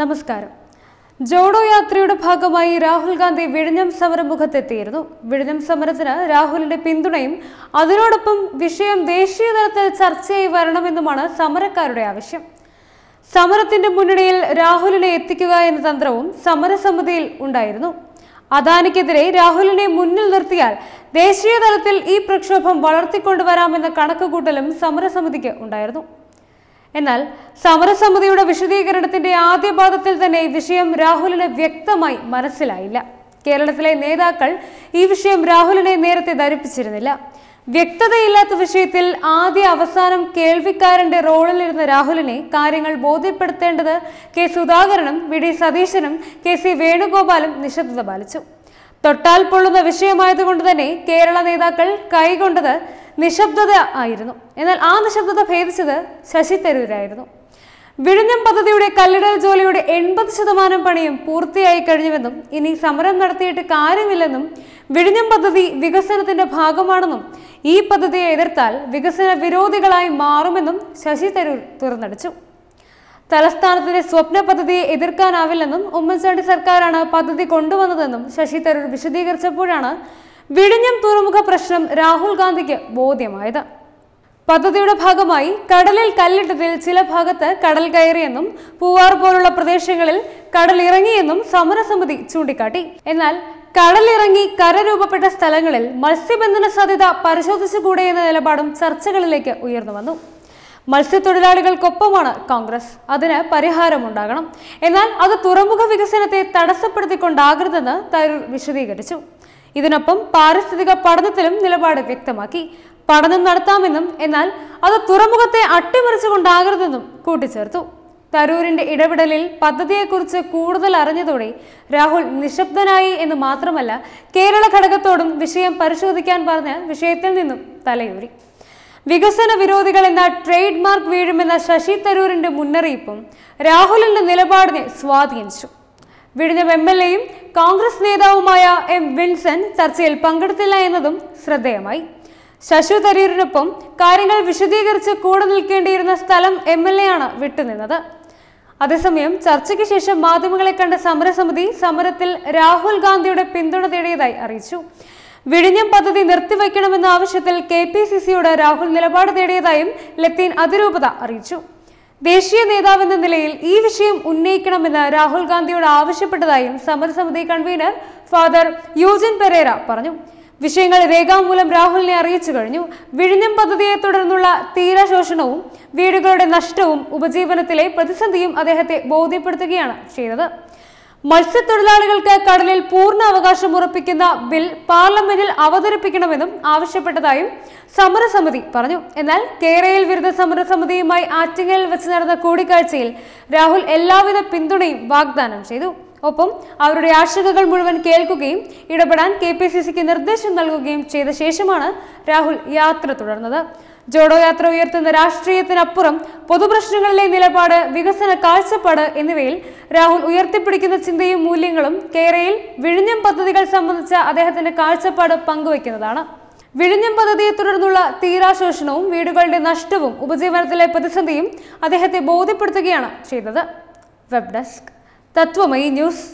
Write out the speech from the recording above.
നമസ്കാരം ജോഡോ യാത്രയുടെ ഭാഗമായി രാഹുൽ ഗാന്ധി വിഴിഞ്ഞം സമരമുഖത്തെത്തിയിരുന്നു വിഴിഞ്ഞം സമരത്തിന് രാഹുലിന്റെ പിന്തുണയും അതിനോടൊപ്പം വിഷയം ദേശീയ തലത്തിൽ ചർച്ചയായി വരണമെന്നുമാണ് സമരക്കാരുടെ ആവശ്യം സമരത്തിന്റെ മുന്നണിയിൽ രാഹുലിനെ എത്തിക്കുക എന്ന തന്ത്രവും സമരസമിതിയിൽ ഉണ്ടായിരുന്നു അദാനിക്കെതിരെ രാഹുലിനെ മുന്നിൽ നിർത്തിയാൽ ദേശീയ തലത്തിൽ ഈ പ്രക്ഷോഭം വളർത്തിക്കൊണ്ടുവരാമെന്ന കണക്കുകൂട്ടലും സമരസമിതിക്ക് ഉണ്ടായിരുന്നു എന്നാൽ സമരസമിതിയുടെ വിശദീകരണത്തിന്റെ ആദ്യ പാദത്തിൽ തന്നെ വിഷയം രാഹുലിന് വ്യക്തമായി മനസ്സിലായില്ല കേരളത്തിലെ നേതാക്കൾ ഈ വിഷയം രാഹുലിനെ നേരത്തെ ധരിപ്പിച്ചിരുന്നില്ല വ്യക്തതയില്ലാത്ത വിഷയത്തിൽ ആദ്യ അവസാനം കേൾവിക്കാരന്റെ റോളിലിരുന്ന രാഹുലിനെ കാര്യങ്ങൾ ബോധ്യപ്പെടുത്തേണ്ടത് കെ സുധാകരനും വി ഡി സതീശനും കെ സി വേണുഗോപാലും നിശബ്ദത പാലിച്ചു തൊട്ടാൽ പൊള്ളുന്ന വിഷയമായതുകൊണ്ട് തന്നെ കേരള നേതാക്കൾ കൈകൊണ്ടത് നിശബ്ദത ആയിരുന്നു എന്നാൽ ആ നിശബ്ദത ഭേദിച്ചത് ശശി തരൂരായിരുന്നു വിഴിഞ്ഞം പദ്ധതിയുടെ കല്ലിടൽ ജോലിയുടെ എൺപത് ശതമാനം പണിയും പൂർത്തിയായി കഴിഞ്ഞുവെന്നും ഇനി സമരം നടത്തിയിട്ട് കാര്യമില്ലെന്നും വിഴിഞ്ഞം പദ്ധതി വികസനത്തിന്റെ ഭാഗമാണെന്നും ഈ പദ്ധതിയെ എതിർത്താൽ വികസന വിരോധികളായി മാറുമെന്നും ശശി തരൂർ തുറന്നടിച്ചു തലസ്ഥാനത്തിന്റെ സ്വപ്ന പദ്ധതിയെ എതിർക്കാനാവില്ലെന്നും ഉമ്മൻചാണ്ടി സർക്കാരാണ് പദ്ധതി കൊണ്ടുവന്നതെന്നും ശശി തരൂർ വിശദീകരിച്ചപ്പോഴാണ് വിഴിഞ്ഞം തുറമുഖ പ്രശ്നം രാഹുൽ ഗാന്ധിക്ക് ബോധ്യമായത് പദ്ധതിയുടെ ഭാഗമായി കടലിൽ കല്ലിട്ടതിൽ ചില ഭാഗത്ത് കടൽ കയറിയെന്നും പൂവാർ പോലുള്ള പ്രദേശങ്ങളിൽ കടൽ ഇറങ്ങിയെന്നും സമരസമിതി ചൂണ്ടിക്കാട്ടി എന്നാൽ കടലിറങ്ങി കര രൂപപ്പെട്ട സ്ഥലങ്ങളിൽ മത്സ്യബന്ധന സാധ്യത പരിശോധിച്ചുകൂടെ എന്ന നിലപാടും ചർച്ചകളിലേക്ക് ഉയർന്നു വന്നു മത്സ്യത്തൊഴിലാളികൾക്കൊപ്പമാണ് കോൺഗ്രസ് അതിന് പരിഹാരമുണ്ടാകണം എന്നാൽ അത് തുറമുഖ വികസനത്തെ തടസ്സപ്പെടുത്തിക്കൊണ്ടാകരുതെന്ന് തരൂർ വിശദീകരിച്ചു ഇതിനൊപ്പം പാരിസ്ഥിതിക പഠനത്തിലും നിലപാട് വ്യക്തമാക്കി പഠനം നടത്താമെന്നും എന്നാൽ അത് തുറമുഖത്തെ അട്ടിമറിച്ചുകൊണ്ടാകരുതെന്നും കൂട്ടിച്ചേർത്തു തരൂരിന്റെ ഇടപെടലിൽ പദ്ധതിയെക്കുറിച്ച് കൂടുതൽ അറിഞ്ഞതോടെ രാഹുൽ നിശബ്ദനായി എന്ന് മാത്രമല്ല കേരള ഘടകത്തോടും വിഷയം പരിശോധിക്കാൻ പറഞ്ഞ് വിഷയത്തിൽ നിന്നും തലയൂരി വികസന വിരോധികൾ എന്ന ട്രേഡ് മാർക്ക് വീഴുമെന്ന ശശി തരൂരിന്റെ മുന്നറിയിപ്പും രാഹുലിന്റെ നിലപാടിനെ സ്വാധീനിച്ചു വിഴിഞ്ഞം എം എൽ എയും കോൺഗ്രസ് നേതാവുമായ എം വിൻസൻ ചർച്ചയിൽ പങ്കെടുത്തില്ല എന്നതും ശ്രദ്ധേയമായി ശശു തരൂരിനൊപ്പം കാര്യങ്ങൾ വിശദീകരിച്ച് കൂടെ നിൽക്കേണ്ടിയിരുന്ന സ്ഥലം എം എൽ എ ആണ് വിട്ടുനിന്നത് അതേസമയം ചർച്ചയ്ക്ക് ശേഷം മാധ്യമങ്ങളെ കണ്ട സമരസമിതി സമരത്തിൽ രാഹുൽ ഗാന്ധിയുടെ പിന്തുണ തേടിയതായി അറിയിച്ചു വിഴിഞ്ഞം പദ്ധതി നിർത്തിവയ്ക്കണമെന്ന ആവശ്യത്തിൽ കെ പി സി സിയോട് രാഹുൽ നിലപാട് തേടിയതായും ലത്തീൻ അതിരൂപത അറിയിച്ചു ദേശീയ നേതാവെന്ന നിലയിൽ ഈ വിഷയം ഉന്നയിക്കണമെന്ന് രാഹുൽ ഗാന്ധിയോട് ആവശ്യപ്പെട്ടതായും സമരസമിതി കൺവീനർ ഫാദർ യൂജൻ പെരേര പറഞ്ഞു വിഷയങ്ങൾ രേഖാമൂലം രാഹുലിനെ അറിയിച്ചു കഴിഞ്ഞു വിഴിഞ്ഞം പദ്ധതിയെ തുടർന്നുള്ള തീരശോഷണവും വീടുകളുടെ നഷ്ടവും ഉപജീവനത്തിലെ പ്രതിസന്ധിയും അദ്ദേഹത്തെ ബോധ്യപ്പെടുത്തുകയാണ് ചെയ്തത് മത്സ്യത്തൊഴിലാളികൾക്ക് കടലിൽ പൂർണ്ണ അവകാശം ഉറപ്പിക്കുന്ന ബിൽ പാർലമെന്റിൽ അവതരിപ്പിക്കണമെന്നും ആവശ്യപ്പെട്ടതായും സമരസമിതി പറഞ്ഞു എന്നാൽ കേരയിൽ വിരുദ്ധ സമരസമിതിയുമായി ആറ്റിങ്ങലിൽ വെച്ച് നടന്ന കൂടിക്കാഴ്ചയിൽ രാഹുൽ എല്ലാവിധ പിന്തുണയും വാഗ്ദാനം ചെയ്തു ഒപ്പം അവരുടെ ആശങ്കകൾ മുഴുവൻ കേൾക്കുകയും ഇടപെടാൻ കെ നിർദ്ദേശം നൽകുകയും ചെയ്ത ശേഷമാണ് രാഹുൽ യാത്ര തുടർന്നത് ജോഡോ യാത്ര ഉയർത്തുന്ന രാഷ്ട്രീയത്തിനപ്പുറം പൊതുപ്രശ്നങ്ങളിലെ നിലപാട് വികസന കാഴ്ചപ്പാട് എന്നിവയിൽ രാഹുൽ ഉയർത്തിപ്പിടിക്കുന്ന ചിന്തയും മൂല്യങ്ങളും കേരളയിൽ വിഴിഞ്ഞം പദ്ധതികൾ സംബന്ധിച്ച അദ്ദേഹത്തിന്റെ കാഴ്ചപ്പാട് പങ്കുവയ്ക്കുന്നതാണ് വിഴിഞ്ഞം പദ്ധതിയെ തുടർന്നുള്ള തീരാശോഷണവും വീടുകളുടെ നഷ്ടവും ഉപജീവനത്തിലെ പ്രതിസന്ധിയും അദ്ദേഹത്തെ ബോധ്യപ്പെടുത്തുകയാണ് ചെയ്തത് വെബ് ഡെസ്ക് തത്വമയി ന്യൂസ്